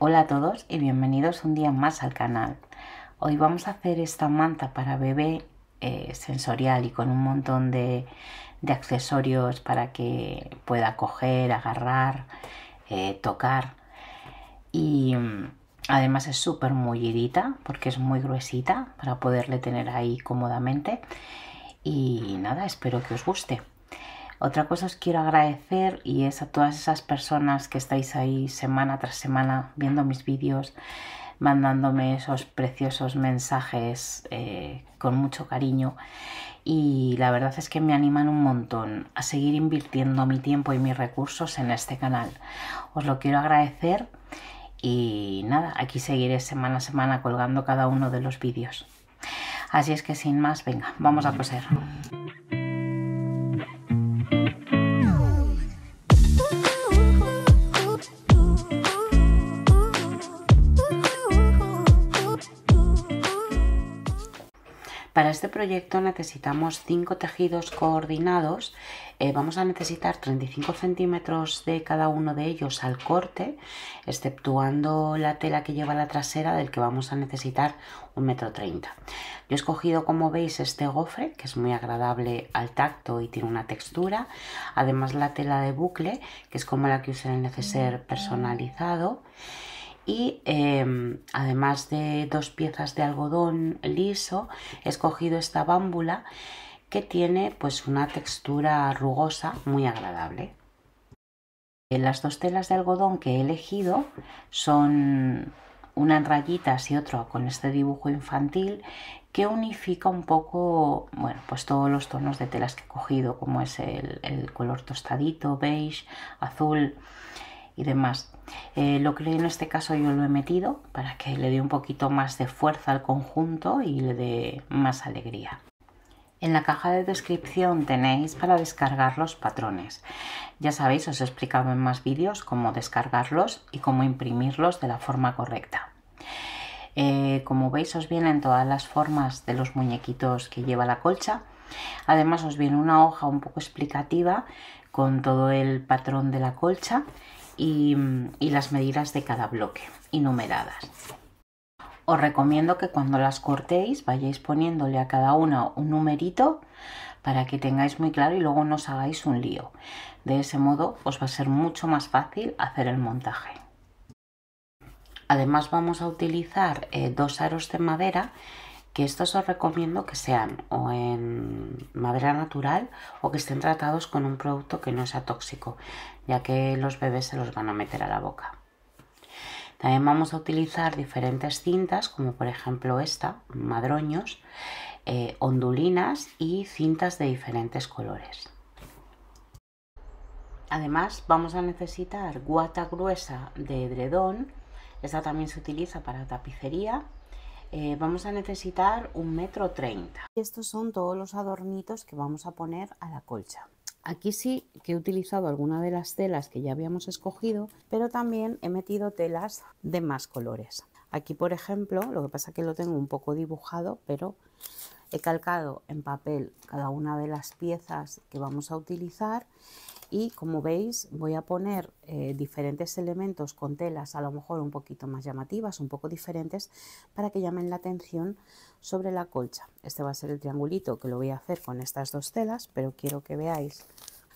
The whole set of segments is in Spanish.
Hola a todos y bienvenidos un día más al canal. Hoy vamos a hacer esta manta para bebé eh, sensorial y con un montón de, accesorios para que pueda coger, agarrar, eh, tocar. Y mm, además es súper mullidita porque es muy gruesita para poderle tener ahí cómodamente. Y nada, espero que os guste. Otra cosa os quiero agradecer y es a todas esas personas que estáis ahí semana tras semana viendo mis vídeos, mandándome esos preciosos mensajes eh, con mucho cariño y la verdad es que me animan un montón a seguir invirtiendo mi tiempo y mis recursos en este canal. Os lo quiero agradecer y nada, aquí seguiré semana a semana colgando cada uno de los vídeos. Así es que sin más, venga, vamos a coser. Para este proyecto necesitamos 5 tejidos coordinados. Eh, vamos a necesitar 35 centímetros de cada uno de ellos al corte, exceptuando la tela que lleva la trasera del que vamos a necesitar 1,30 m. Yo he escogido, como veis, este gofre, que es muy agradable al tacto y tiene una textura. Además la tela de bucle, que es como la que usé en el neceser personalizado y em, además de dos piezas de algodón liso he escogido esta bámbula que tiene pues una textura rugosa muy agradable. Las dos telas de algodón que he elegido son una en rayitas y otra con este dibujo infantil que unifica un poco bueno pues todos los tonos de telas que he cogido como es el color tostadito, beige, azul y demás. Eh, lo que en este caso yo lo he metido para que le dé un poquito más de fuerza al conjunto y le dé más alegría. En la caja de descripción tenéis para descargar los patrones. Ya sabéis, os he explicado en más vídeos cómo descargarlos y cómo imprimirlos de la forma correcta. Eh, como veis os vienen todas las formas de los muñequitos que lleva la colcha. Además os viene una hoja un poco explicativa con todo el patrón de la colcha y, las medidas de cada bloque y numeradas. Os recomiendo que cuando las cortéis vayáis poniéndole a cada una un numerito para que tengáis muy claro y luego no os hagáis un lío. De ese modo os va a ser mucho más fácil hacer el montaje. Además vamos a utilizar eh, dos aros de madera que estos os recomiendo que sean o en madera natural o que estén tratados con un producto que no sea tóxico, ya que los bebés se los van a meter a la boca. También vamos a utilizar diferentes cintas, como por ejemplo esta, madroños, eh, ondulinas y cintas de diferentes colores. Además vamos a necesitar guata gruesa de edredón, esta también se utiliza para tapicería eh, vamos a necesitar un metro treinta. Estos son todos los adornitos que vamos a poner a la colcha. Aquí sí que he utilizado alguna de las telas que ya habíamos escogido, pero también he metido telas de más colores. Aquí, por ejemplo, lo que pasa es que lo tengo un poco dibujado, pero he calcado en papel cada una de las piezas que vamos a utilizar y como veis voy a poner eh, diferentes elementos con telas a lo mejor un poquito más llamativas, un poco diferentes para que llamen la atención sobre la colcha. Este va a ser el triangulito que lo voy a hacer con estas dos telas, pero quiero que veáis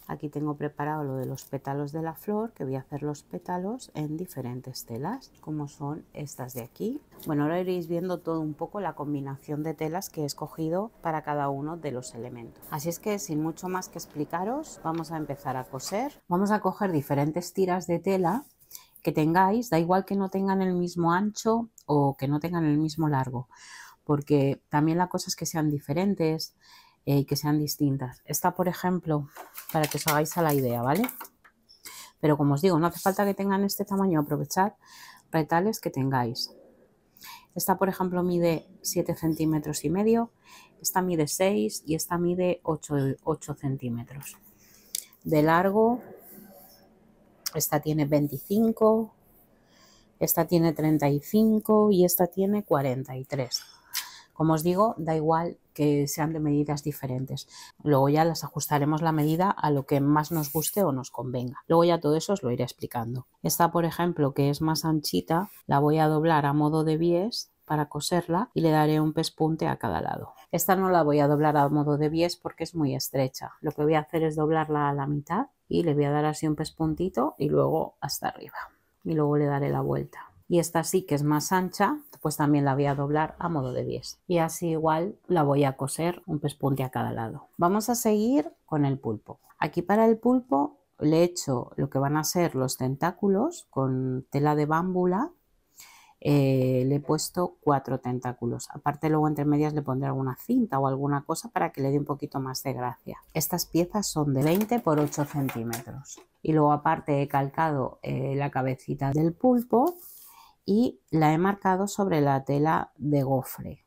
Aquí tengo preparado lo de los pétalos de la flor, que voy a hacer los pétalos en diferentes telas, como son estas de aquí. Bueno, ahora iréis viendo todo un poco la combinación de telas que he escogido para cada uno de los elementos. Así es que sin mucho más que explicaros, vamos a empezar a coser. Vamos a coger diferentes tiras de tela que tengáis, da igual que no tengan el mismo ancho o que no tengan el mismo largo, porque también la cosa es que sean diferentes, eh, que sean distintas. Esta, por ejemplo, para que os hagáis a la idea, ¿vale? Pero como os digo, no hace falta que tengan este tamaño, aprovechad retales que tengáis. Esta, por ejemplo, mide 7 centímetros y medio, esta mide 6 y esta mide 8, 8 centímetros. De largo, esta tiene 25, esta tiene 35 y esta tiene 43. Como os digo, da igual que sean de medidas diferentes. Luego ya las ajustaremos la medida a lo que más nos guste o nos convenga. Luego ya todo eso os lo iré explicando. Esta, por ejemplo, que es más anchita, la voy a doblar a modo de bies para coserla y le daré un pespunte a cada lado. Esta no la voy a doblar a modo de bies porque es muy estrecha. Lo que voy a hacer es doblarla a la mitad y le voy a dar así un pespuntito y luego hasta arriba. Y luego le daré la vuelta y esta sí que es más ancha, pues también la voy a doblar a modo de 10. Y así igual la voy a coser un pespunte a cada lado. Vamos a seguir con el pulpo. Aquí para el pulpo le he hecho lo que van a ser los tentáculos con tela de bámbula. Eh, le he puesto cuatro tentáculos. Aparte luego entre medias le pondré alguna cinta o alguna cosa para que le dé un poquito más de gracia. Estas piezas son de 20 por 8 centímetros. Y luego aparte he calcado eh, la cabecita del pulpo y la he marcado sobre la tela de gofre.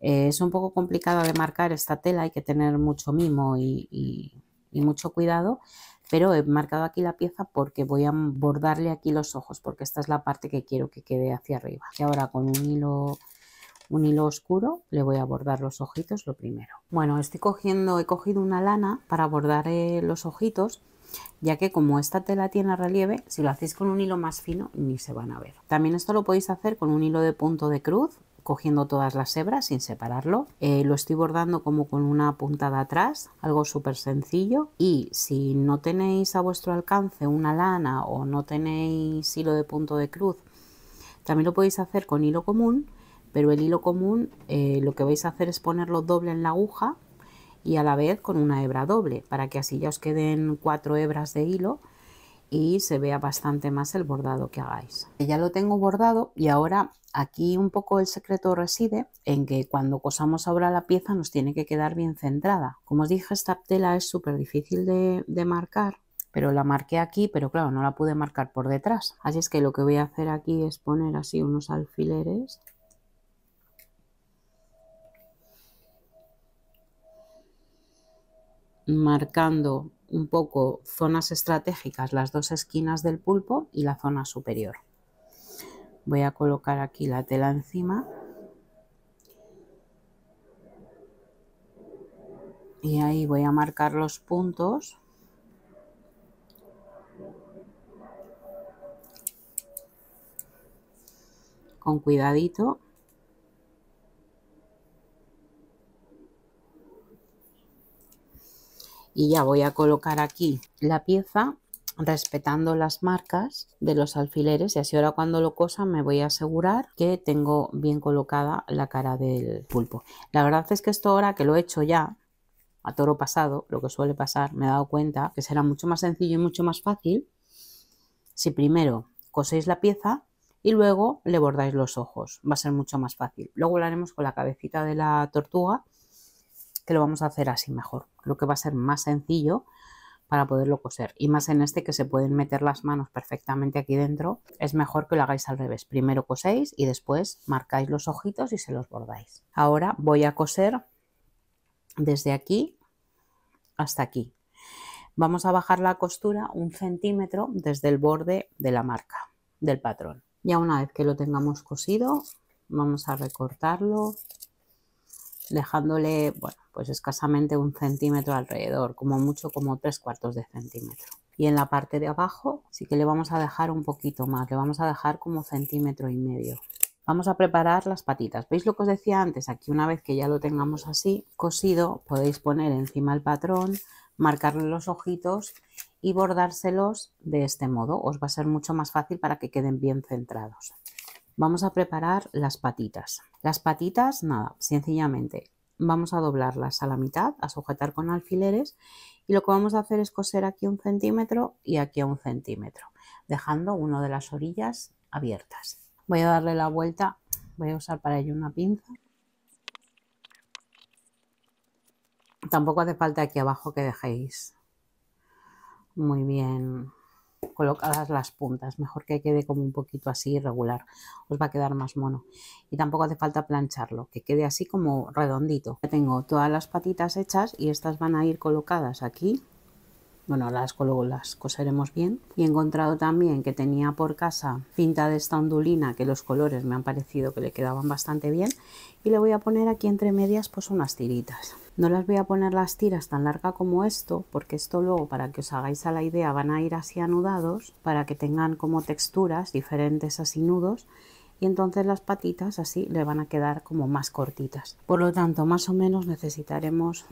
Eh, es un poco complicado de marcar esta tela, hay que tener mucho mimo y, mucho cuidado, pero he marcado aquí la pieza porque voy a bordarle aquí los ojos, porque esta es la parte que quiero que quede hacia arriba. Y ahora con un hilo, un hilo oscuro le voy a bordar los ojitos lo primero. Bueno, estoy cogiendo, he cogido una lana para bordar eh, los ojitos ya que como esta tela tiene relieve, si lo hacéis con un hilo más fino ni se van a ver. También esto lo podéis hacer con un hilo de punto de cruz, cogiendo todas las hebras sin separarlo. Eh, lo estoy bordando como con una puntada atrás, algo súper sencillo. Y si no tenéis a vuestro alcance una lana o no tenéis hilo de punto de cruz, también lo podéis hacer con hilo común, pero el hilo común eh, lo que vais a hacer es ponerlo doble en la aguja y a la vez con una hebra doble para que así ya os queden cuatro hebras de hilo y se vea bastante más el bordado que hagáis. Ya lo tengo bordado y ahora aquí un poco el secreto reside en que cuando cosamos ahora la pieza nos tiene que quedar bien centrada. Como os dije esta tela es súper difícil de, de marcar pero la marqué aquí, pero claro, no la pude marcar por detrás. Así es que lo que voy a hacer aquí es poner así unos alfileres marcando un poco zonas estratégicas, las dos esquinas del pulpo y la zona superior. Voy a colocar aquí la tela encima y ahí voy a marcar los puntos con cuidadito y ya voy a colocar aquí la pieza respetando las marcas de los alfileres y así ahora cuando lo cosa me voy a asegurar que tengo bien colocada la cara del pulpo. La verdad es que esto ahora que lo he hecho ya a toro pasado, lo que suele pasar, me he dado cuenta que será mucho más sencillo y mucho más fácil si primero coséis la pieza y luego le bordáis los ojos, va a ser mucho más fácil. Luego lo haremos con la cabecita de la tortuga que lo vamos a hacer así mejor. lo que va a ser más sencillo para poderlo coser. Y más en este que se pueden meter las manos perfectamente aquí dentro, es mejor que lo hagáis al revés. Primero coséis y después marcáis los ojitos y se los bordáis. Ahora voy a coser desde aquí hasta aquí. Vamos a bajar la costura un centímetro desde el borde de la marca, del patrón. Ya una vez que lo tengamos cosido, vamos a recortarlo dejándole, bueno, pues escasamente un centímetro alrededor, como mucho como tres cuartos de centímetro. Y en la parte de abajo sí que le vamos a dejar un poquito más, le vamos a dejar como centímetro y medio. Vamos a preparar las patitas. ¿Veis lo que os decía antes? Aquí una vez que ya lo tengamos así cosido, podéis poner encima el patrón, marcarle los ojitos y bordárselos de este modo. Os va a ser mucho más fácil para que queden bien centrados. Vamos a preparar las patitas. Las patitas, nada, sencillamente vamos a doblarlas a la mitad, a sujetar con alfileres y lo que vamos a hacer es coser aquí un centímetro y aquí a un centímetro, dejando una de las orillas abiertas. Voy a darle la vuelta, voy a usar para ello una pinza. Tampoco hace falta aquí abajo que dejéis muy bien colocadas las puntas, mejor que quede como un poquito así irregular, os va a quedar más mono. Y tampoco hace falta plancharlo, que quede así como redondito. Ya tengo todas las patitas hechas y estas van a ir colocadas aquí bueno, las, luego las coseremos bien. Y he encontrado también que tenía por casa cinta de esta ondulina, que los colores me han parecido que le quedaban bastante bien. Y le voy a poner aquí entre medias pues unas tiritas. No las voy a poner las tiras tan largas como esto, porque esto luego, para que os hagáis a la idea, van a ir así anudados, para que tengan como texturas diferentes así nudos y entonces las patitas así le van a quedar como más cortitas. Por lo tanto, más o menos necesitaremos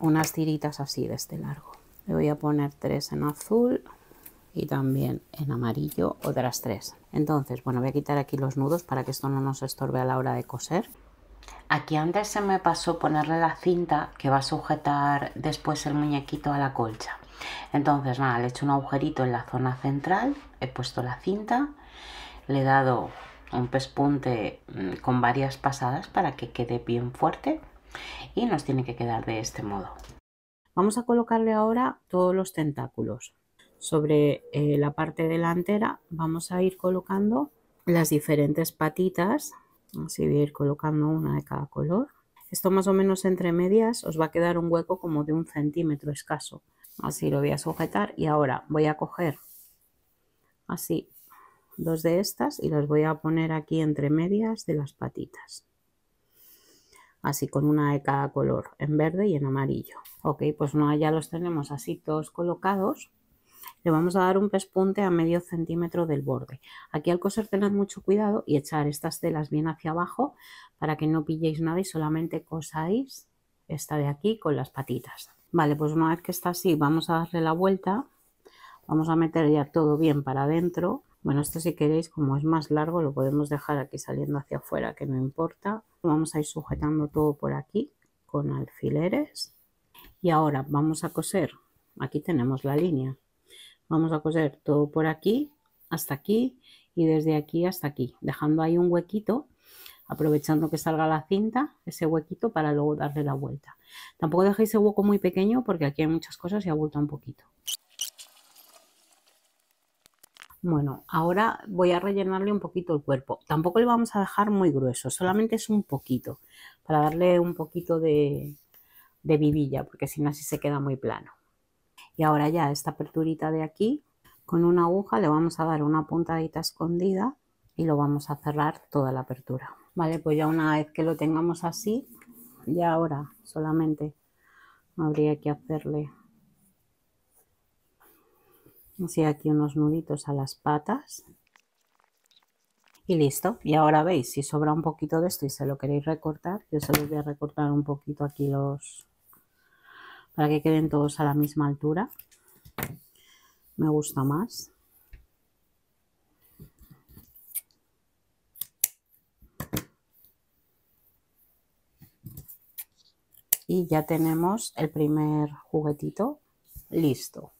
unas tiritas así de este largo. Le voy a poner tres en azul y también en amarillo otras tres. Entonces, bueno, voy a quitar aquí los nudos para que esto no nos estorbe a la hora de coser. Aquí antes se me pasó ponerle la cinta que va a sujetar después el muñequito a la colcha. Entonces, nada, le he hecho un agujerito en la zona central, he puesto la cinta, le he dado un pespunte mm, con varias pasadas para que quede bien fuerte y nos tiene que quedar de este modo. Vamos a colocarle ahora todos los tentáculos. Sobre eh, la parte delantera vamos a ir colocando las diferentes patitas, así voy a ir colocando una de cada color. Esto más o menos entre medias os va a quedar un hueco como de un centímetro escaso. Así lo voy a sujetar y ahora voy a coger así dos de estas y las voy a poner aquí entre medias de las patitas así con una de cada color, en verde y en amarillo. Ok, pues no, ya los tenemos así todos colocados. Le vamos a dar un pespunte a medio centímetro del borde. Aquí al coser tened mucho cuidado y echar estas telas bien hacia abajo para que no pilléis nada y solamente cosáis esta de aquí con las patitas. Vale, pues una vez que está así, vamos a darle la vuelta. Vamos a meter ya todo bien para adentro bueno, esto si queréis, como es más largo, lo podemos dejar aquí saliendo hacia afuera, que no importa. Vamos a ir sujetando todo por aquí con alfileres. Y ahora vamos a coser. Aquí tenemos la línea. Vamos a coser todo por aquí hasta aquí y desde aquí hasta aquí, dejando ahí un huequito, aprovechando que salga la cinta, ese huequito para luego darle la vuelta. Tampoco dejéis el hueco muy pequeño porque aquí hay muchas cosas y ha vuelto un poquito. Bueno, ahora voy a rellenarle un poquito el cuerpo. Tampoco le vamos a dejar muy grueso, solamente es un poquito, para darle un poquito de, de vivilla, porque si no así se queda muy plano. Y ahora ya esta aperturita de aquí, con una aguja le vamos a dar una puntadita escondida y lo vamos a cerrar toda la apertura. Vale, pues ya una vez que lo tengamos así, ya ahora solamente habría que hacerle Hacía aquí unos nuditos a las patas. Y listo. Y ahora veis, si sobra un poquito de esto y se lo queréis recortar, yo se los voy a recortar un poquito aquí los... para que queden todos a la misma altura. Me gusta más. y ya tenemos el primer juguetito listo.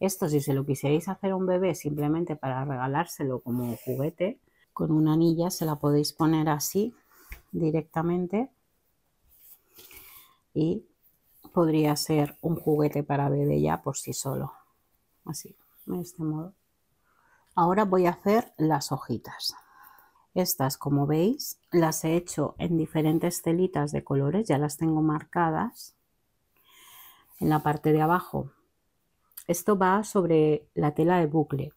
Esto si se lo quisierais hacer a un bebé simplemente para regalárselo como juguete, con una anilla se la podéis poner así directamente y podría ser un juguete para bebé ya por sí solo. Así, de este modo. Ahora voy a hacer las hojitas. Estas, como veis, las he hecho en diferentes telitas de colores, ya las tengo marcadas. En la parte de abajo esto va sobre la tela de bucle.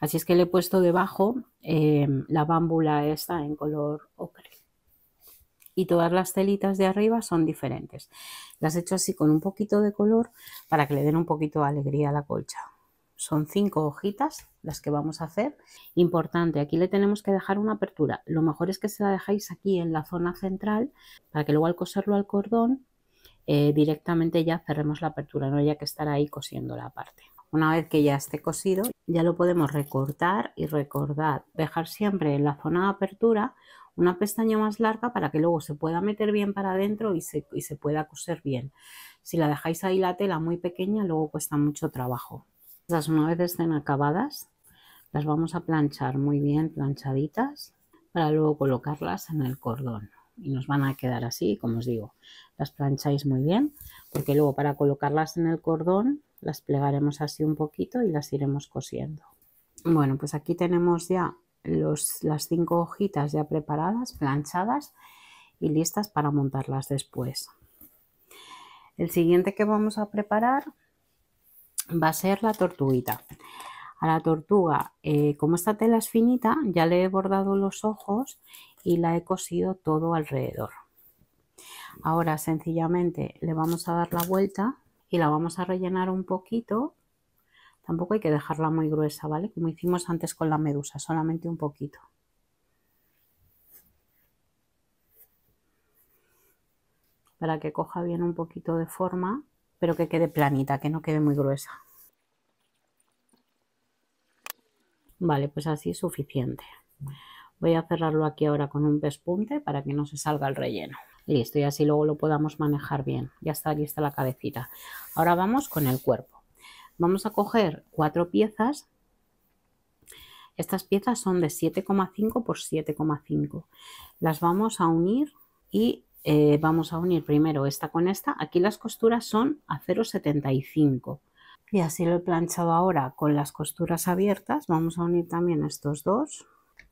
Así es que le he puesto debajo eh, la bámbula esta en color ocre. Y todas las telitas de arriba son diferentes. Las he hecho así con un poquito de color para que le den un poquito de alegría a la colcha. Son cinco hojitas las que vamos a hacer. Importante, aquí le tenemos que dejar una apertura. Lo mejor es que se la dejáis aquí en la zona central para que luego al coserlo al cordón eh, directamente ya cerremos la apertura, no haya que estar ahí cosiendo la parte. Una vez que ya esté cosido, ya lo podemos recortar y recordar, dejar siempre en la zona de apertura una pestaña más larga para que luego se pueda meter bien para adentro y se, pueda coser bien. Si la dejáis ahí la tela muy pequeña, luego cuesta mucho trabajo. las una vez estén acabadas, las vamos a planchar muy bien planchaditas para luego colocarlas en el cordón y nos van a quedar así, como os digo. Las plancháis muy bien porque luego para colocarlas en el cordón las plegaremos así un poquito y las iremos cosiendo. Bueno, pues aquí tenemos ya las cinco hojitas ya preparadas, planchadas y listas para montarlas después. El siguiente que vamos a preparar va a ser la tortuguita a la tortuga, eh, como esta tela es finita, ya le he bordado los ojos y la he cosido todo alrededor. Ahora sencillamente le vamos a dar la vuelta y la vamos a rellenar un poquito. Tampoco hay que dejarla muy gruesa, ¿vale? Como hicimos antes con la medusa, solamente un poquito. Para que coja bien un poquito de forma, pero que quede planita, que no quede muy gruesa. Vale, pues así es suficiente. Voy a cerrarlo aquí ahora con un pespunte para que no se salga el relleno. Listo, y así luego lo podamos manejar bien. Ya está aquí está la cabecita. Ahora vamos con el cuerpo. Vamos a coger cuatro piezas. Estas piezas son de 7,5 por 7,5. Las vamos a unir y eh, vamos a unir primero esta con esta. Aquí las costuras son a 0,75 y así lo he planchado ahora con las costuras abiertas vamos a unir también estos dos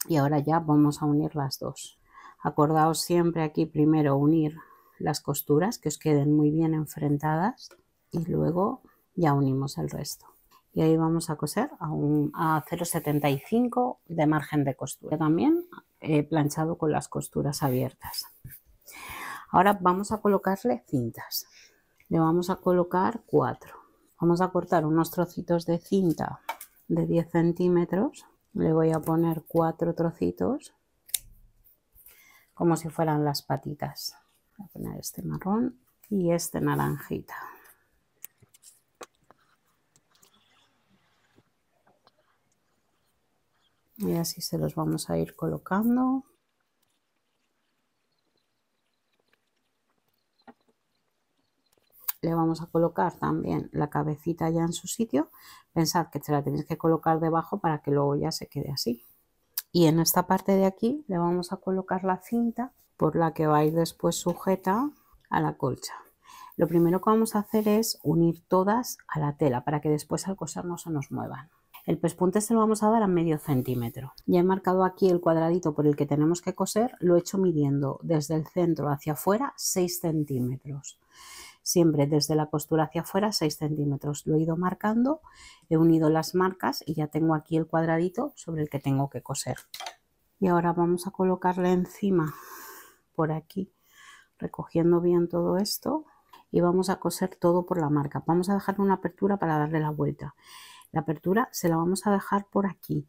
y ahora ya vamos a unir las dos acordaos siempre aquí primero unir las costuras que os queden muy bien enfrentadas y luego ya unimos el resto y ahí vamos a coser a, un, a 0,75 de margen de costura también he planchado con las costuras abiertas ahora vamos a colocarle cintas le vamos a colocar cuatro. Vamos a cortar unos trocitos de cinta de 10 centímetros. Le voy a poner cuatro trocitos como si fueran las patitas. Voy a poner este marrón y este naranjita. Y así se los vamos a ir colocando le vamos a colocar también la cabecita ya en su sitio. Pensad que se la tenéis que colocar debajo para que luego ya se quede así. Y en esta parte de aquí le vamos a colocar la cinta por la que va a ir después sujeta a la colcha. Lo primero que vamos a hacer es unir todas a la tela para que después al coser no se nos muevan. El pespunte se lo vamos a dar a medio centímetro. Ya he marcado aquí el cuadradito por el que tenemos que coser, lo he hecho midiendo desde el centro hacia afuera 6 centímetros siempre desde la costura hacia afuera 6 centímetros. Lo he ido marcando, he unido las marcas y ya tengo aquí el cuadradito sobre el que tengo que coser. Y ahora vamos a colocarle encima por aquí, recogiendo bien todo esto y vamos a coser todo por la marca. Vamos a dejar una apertura para darle la vuelta. La apertura se la vamos a dejar por aquí,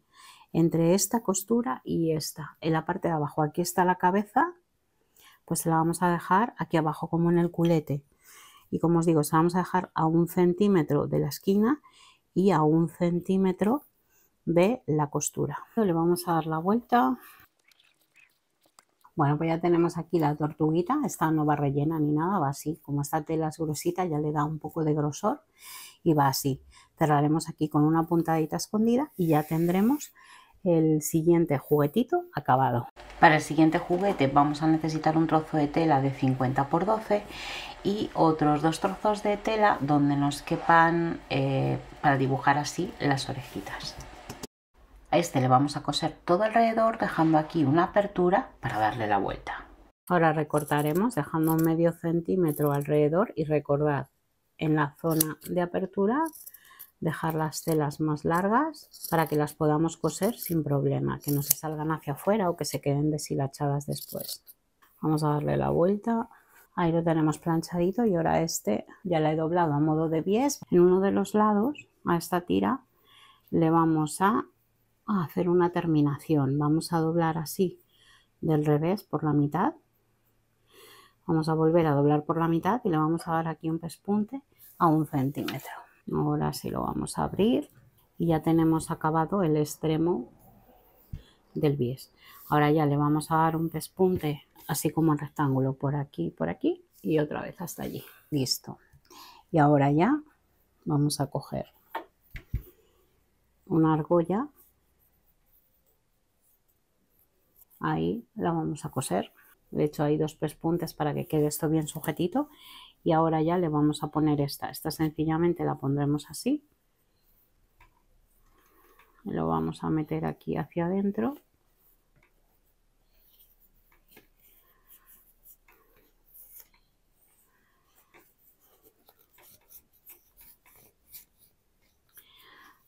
entre esta costura y esta, en la parte de abajo. Aquí está la cabeza, pues la vamos a dejar aquí abajo, como en el culete y como os digo, se vamos a dejar a un centímetro de la esquina y a un centímetro de la costura. Le vamos a dar la vuelta. Bueno, pues ya tenemos aquí la tortuguita, esta no va rellena ni nada, va así, como esta tela es grosita ya le da un poco de grosor y va así. Cerraremos aquí con una puntadita escondida y ya tendremos el siguiente juguetito acabado. Para el siguiente juguete vamos a necesitar un trozo de tela de 50 x 12 y otros dos trozos de tela donde nos quepan eh, para dibujar así las orejitas. A este le vamos a coser todo alrededor dejando aquí una apertura para darle la vuelta. Ahora recortaremos dejando medio centímetro alrededor y recordad en la zona de apertura dejar las telas más largas para que las podamos coser sin problema, que no se salgan hacia afuera o que se queden deshilachadas después. Vamos a darle la vuelta Ahí lo tenemos planchadito y ahora este ya la he doblado a modo de bies En uno de los lados, a esta tira, le vamos a hacer una terminación. Vamos a doblar así del revés por la mitad. Vamos a volver a doblar por la mitad y le vamos a dar aquí un pespunte a un centímetro. Ahora sí lo vamos a abrir y ya tenemos acabado el extremo del bies. Ahora ya le vamos a dar un pespunte así como el rectángulo, por aquí, por aquí y otra vez hasta allí. Listo. Y ahora ya vamos a coger una argolla. Ahí la vamos a coser. De hecho, hay dos pespuntes para que quede esto bien sujetito. Y ahora ya le vamos a poner esta. Esta sencillamente la pondremos así. Lo vamos a meter aquí hacia adentro.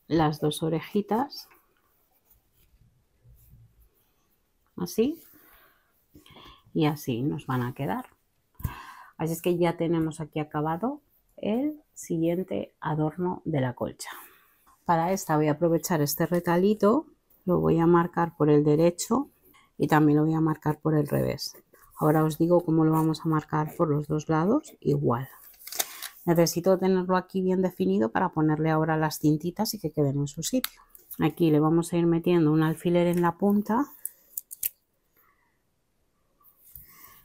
las dos orejitas, así, y así nos van a quedar. Así es que ya tenemos aquí acabado el siguiente adorno de la colcha. Para esta voy a aprovechar este retalito, lo voy a marcar por el derecho y también lo voy a marcar por el revés. Ahora os digo cómo lo vamos a marcar por los dos lados igual. Necesito tenerlo aquí bien definido para ponerle ahora las cintitas y que queden en su sitio. Aquí le vamos a ir metiendo un alfiler en la punta.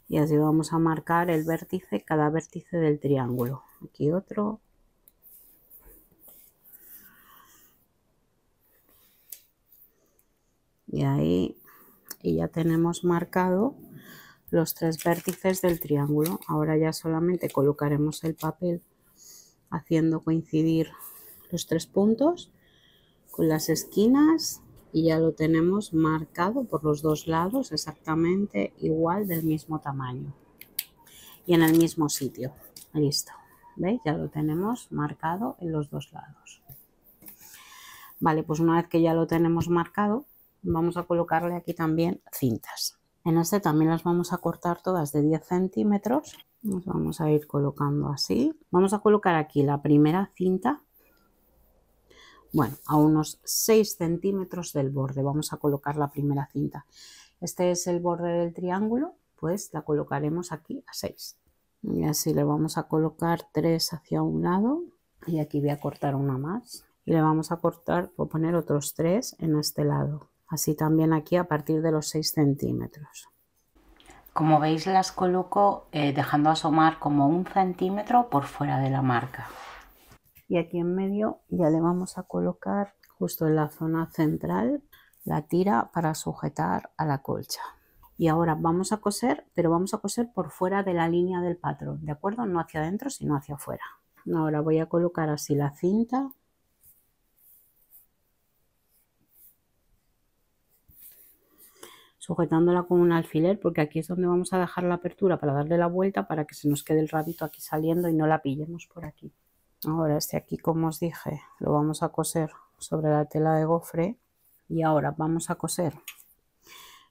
Y así vamos a marcar el vértice, cada vértice del triángulo. Aquí otro, y ahí y ya tenemos marcado los tres vértices del triángulo. Ahora ya solamente colocaremos el papel haciendo coincidir los tres puntos con las esquinas y ya lo tenemos marcado por los dos lados exactamente igual del mismo tamaño y en el mismo sitio. Listo. ¿Veis? Ya lo tenemos marcado en los dos lados. Vale, pues una vez que ya lo tenemos marcado, vamos a colocarle aquí también cintas. En este también las vamos a cortar todas de 10 centímetros. Nos vamos a ir colocando así. Vamos a colocar aquí la primera cinta. Bueno, a unos 6 centímetros del borde vamos a colocar la primera cinta. Este es el borde del triángulo, pues la colocaremos aquí a 6. Y así le vamos a colocar 3 hacia un lado. Y aquí voy a cortar una más. Y le vamos a cortar, o poner otros 3 en este lado así también aquí a partir de los 6 centímetros. Como veis las coloco eh, dejando asomar como un centímetro por fuera de la marca. Y aquí en medio ya le vamos a colocar justo en la zona central la tira para sujetar a la colcha. Y ahora vamos a coser, pero vamos a coser por fuera de la línea del patrón, ¿de acuerdo? No hacia adentro, sino hacia afuera. Ahora voy a colocar así la cinta sujetándola con un alfiler porque aquí es donde vamos a dejar la apertura para darle la vuelta para que se nos quede el rabito aquí saliendo y no la pillemos por aquí ahora este aquí como os dije lo vamos a coser sobre la tela de gofre y ahora vamos a coser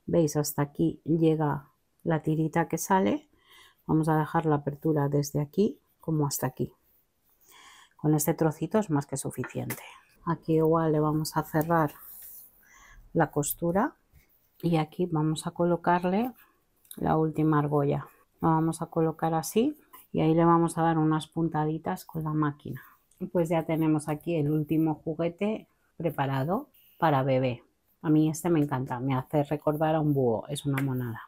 veis hasta aquí llega la tirita que sale vamos a dejar la apertura desde aquí como hasta aquí con este trocito es más que suficiente aquí igual le vamos a cerrar la costura y aquí vamos a colocarle la última argolla la vamos a colocar así y ahí le vamos a dar unas puntaditas con la máquina pues ya tenemos aquí el último juguete preparado para bebé a mí este me encanta me hace recordar a un búho es una monada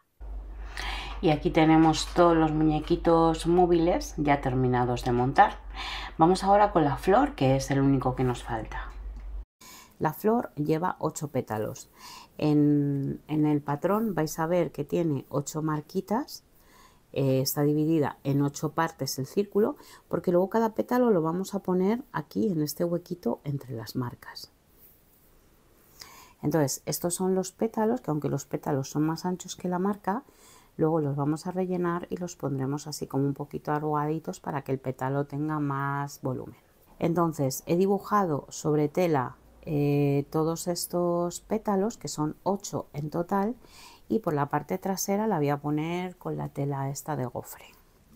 y aquí tenemos todos los muñequitos móviles ya terminados de montar vamos ahora con la flor que es el único que nos falta la flor lleva 8 pétalos en, el patrón vais a ver que tiene ocho marquitas, eh, está dividida en ocho partes el círculo, porque luego cada pétalo lo vamos a poner aquí en este huequito entre las marcas. Entonces, estos son los pétalos, que aunque los pétalos son más anchos que la marca, luego los vamos a rellenar y los pondremos así como un poquito arrugaditos para que el pétalo tenga más volumen. Entonces, he dibujado sobre tela eh, todos estos pétalos, que son 8 en total, y por la parte trasera la voy a poner con la tela esta de gofre.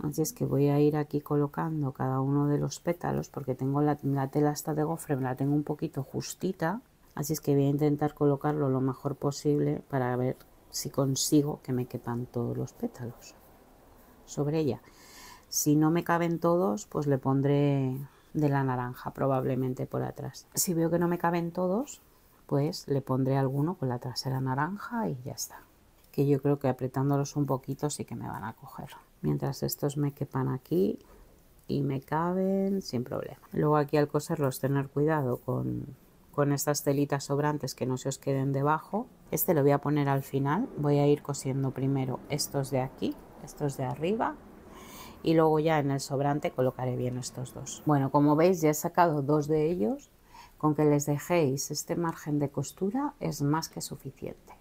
Así es que voy a ir aquí colocando cada uno de los pétalos porque tengo la, tela esta de gofre, me la tengo un poquito justita. Así es que voy a intentar colocarlo lo mejor posible para ver si consigo que me quepan todos los pétalos sobre ella. Si no me caben todos, pues le pondré de la naranja, probablemente por atrás. Si veo que no me caben todos, pues le pondré alguno con la trasera naranja y ya está. Que yo creo que apretándolos un poquito sí que me van a coger. Mientras estos me quepan aquí y me caben sin problema. Luego aquí al coserlos tener cuidado con, con estas telitas sobrantes que no se os queden debajo. Este lo voy a poner al final. Voy a ir cosiendo primero estos de aquí, estos de arriba y luego ya en el sobrante colocaré bien estos dos. Bueno, como veis ya he sacado dos de ellos, con que les dejéis este margen de costura es más que suficiente.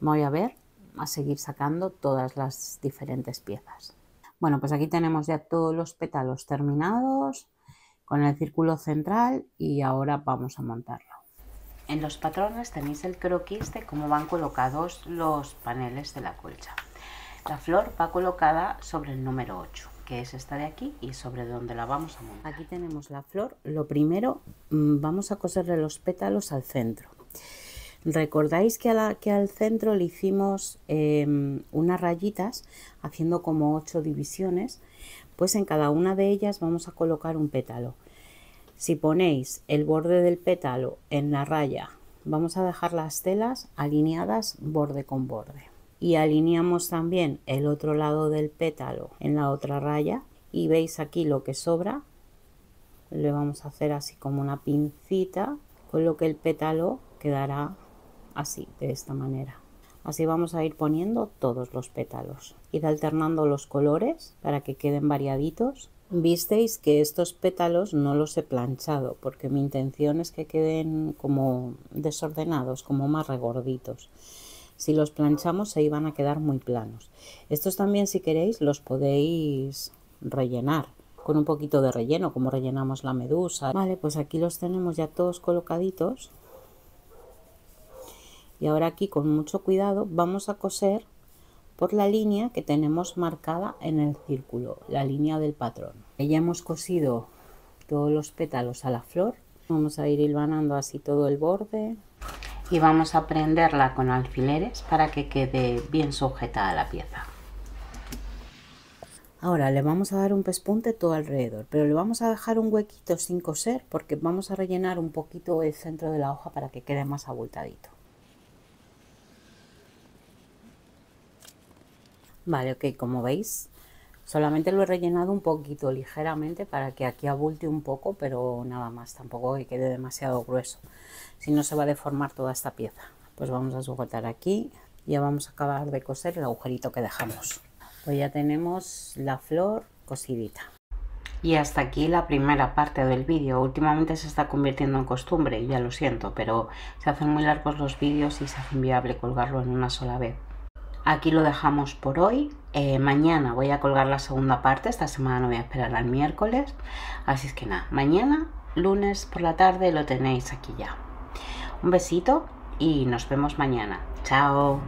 Voy a ver, a seguir sacando todas las diferentes piezas. Bueno, pues aquí tenemos ya todos los pétalos terminados con el círculo central y ahora vamos a montarlo. En los patrones tenéis el croquis de cómo van colocados los paneles de la colcha. La flor va colocada sobre el número 8, que es esta de aquí y sobre donde la vamos a montar. Aquí tenemos la flor. Lo primero, mm, vamos a coserle los pétalos al centro. Recordáis que, al centro le hicimos em, unas rayitas haciendo como 8 divisiones, pues en cada una de ellas vamos a colocar un pétalo. Si ponéis el borde del pétalo en la raya, vamos a dejar las telas alineadas borde con borde y alineamos también el otro lado del pétalo en la otra raya y veis aquí lo que sobra le vamos a hacer así como una pincita con lo que el pétalo quedará así de esta manera así vamos a ir poniendo todos los pétalos ir alternando los colores para que queden variaditos visteis que estos pétalos no los he planchado porque mi intención es que queden como desordenados como más regorditos si los planchamos se iban a quedar muy planos. Estos también si queréis los podéis rellenar con un poquito de relleno, como rellenamos la medusa. Vale, pues aquí los tenemos ya todos colocaditos. Y ahora aquí con mucho cuidado vamos a coser por la línea que tenemos marcada en el círculo, la línea del patrón. Ya hemos cosido todos los pétalos a la flor. Vamos a ir hilvanando así todo el borde y vamos a prenderla con alfileres para que quede bien sujetada a la pieza. Ahora le vamos a dar un pespunte todo alrededor, pero le vamos a dejar un huequito sin coser porque vamos a rellenar un poquito el centro de la hoja para que quede más abultadito. Vale, ok, como veis Solamente lo he rellenado un poquito, ligeramente, para que aquí abulte un poco, pero nada más, tampoco que quede demasiado grueso. Si no, se va a deformar toda esta pieza. Pues vamos a sujetar aquí, y ya vamos a acabar de coser el agujerito que dejamos. Pues ya tenemos la flor cosidita. Y hasta aquí la primera parte del vídeo. Últimamente se está convirtiendo en costumbre, ya lo siento, pero se hacen muy largos los vídeos y se hace inviable colgarlo en una sola vez. Aquí lo dejamos por hoy. Eh, mañana voy a colgar la segunda parte. Esta semana no voy a esperar al miércoles. Así es que nada, mañana, lunes por la tarde, lo tenéis aquí ya. Un besito y nos vemos mañana. Chao.